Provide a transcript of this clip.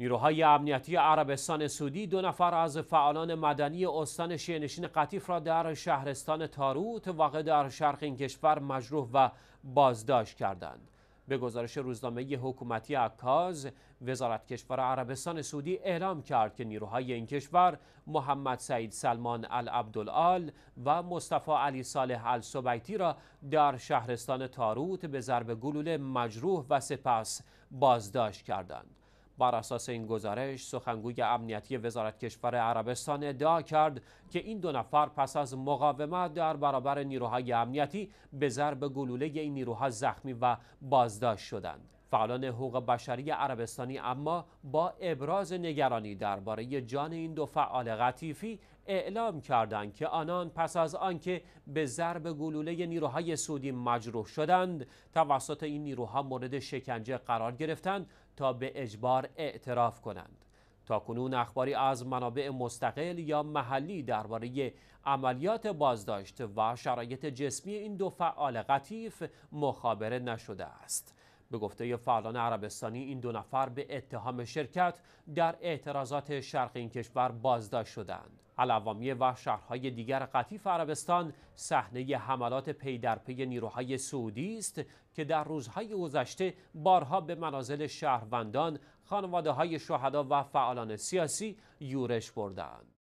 نیروهای امنیتی عربستان سعودی دو نفر از فعالان مدنی استان شیعنشین قطیف را در شهرستان تاروت واقع در شرق این کشور مجروح و بازداشت کردند. به گزارش روزنامه حکومتی عکاز وزارت کشور عربستان سعودی اعلام کرد که نیروهای این کشور محمد سعید سلمان العبدالعال و مصطفی علی صالح السبیتی را در شهرستان تاروت به ضرب گلوله مجروح و سپس بازداشت کردند. بر اساس این گزارش سخنگوی امنیتی وزارت کشور عربستان ادعا کرد که این دو نفر پس از مقاومت در برابر نیروهای امنیتی به ضرب گلوله این نیروها زخمی و بازداشت شدند فعالان حقوق بشری عربستانی اما با ابراز نگرانی درباره جان این دو فعال قطیفی اعلام کردند که آنان پس از آنکه به ضرب گلوله نیروهای سعودی مجروح شدند توسط این نیروها مورد شکنجه قرار گرفتند تا به اجبار اعتراف کنند تا کنون اخباری از منابع مستقل یا محلی درباره عملیات بازداشت و شرایط جسمی این دو فعال قطیف مخابره نشده است به گفته فعالان عربستانی این دو نفر به اتهام شرکت در اعتراضات شرق این کشور بازداشت شدند. العوامیه و شهرهای دیگر قطیف عربستان صحنه حملات پی در پی نیروهای سعودی است که در روزهای گذشته بارها به منازل شهروندان، خانواده های شهدا و فعالان سیاسی یورش بردند.